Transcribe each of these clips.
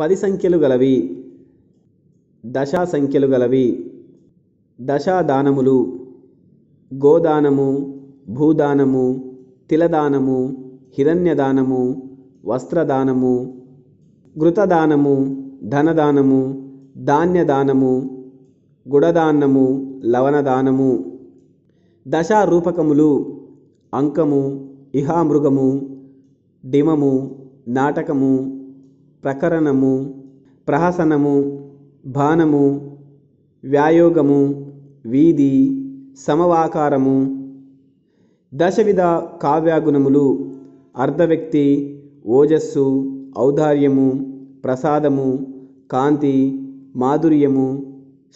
పది సంఖ్యలు గలవి దశా సంఖ్యలు గలవి దశాదానములు గోదానము భూదానము తిలదానము హిరణ్యదానము వస్త్రదానము ఘృతదానము ధనదానము ధాన్యదానము గుడదాన్నము లవణదానము దశారూపకములు అంకము ఇహామృగము డిమము నాటకము ప్రకరణము ప్రహసనము బాణము వ్యాయోగము వీధి సమవాకారము దశవిధ కావ్యాగుణములు అర్ధవ్యక్తి ఓజస్సు ఔదార్యము ప్రసాదము కాంతి మాధుర్యము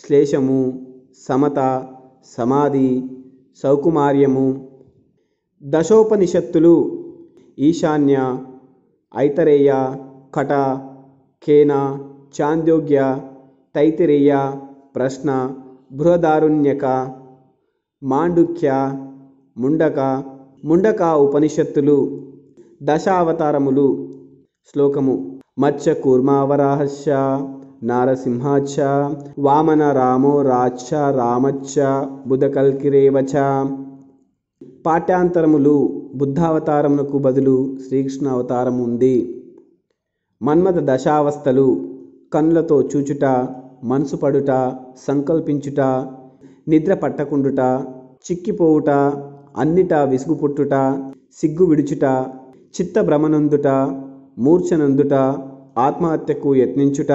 శ్లేషము సమత సమాధి సౌకుమార్యము దశోపనిషత్తులు ఈశాన్య ఐతరేయ కట ఖేన చాందోగ్య తైతిరేయ ప్రశ్న బృహదారుణ్యక మాండుక్య ముండక ముండక ఉపనిషత్తులు దశావతారములు శ్లోకము మత్స్య కూర్మావరాహస్ నారసింహాచ వామన రామో రాచ రామచ్చ బుధకల్కిరేవచ పాఠ్యాంతరములు బుద్ధావతారమునకు బదులు శ్రీకృష్ణ అవతారం ఉంది మన్మథ దశావస్థలు కన్నులతో చూచుట మనసు పడుట సంకల్పించుట నిద్ర పట్టకుండుట చిక్కిపోవుట అన్నిట విసుగు పుట్టుట సిగ్గు విడుచుట చిత్త భ్రమనందుట మూర్ఛనందుట ఆత్మహత్యకు యత్నించుట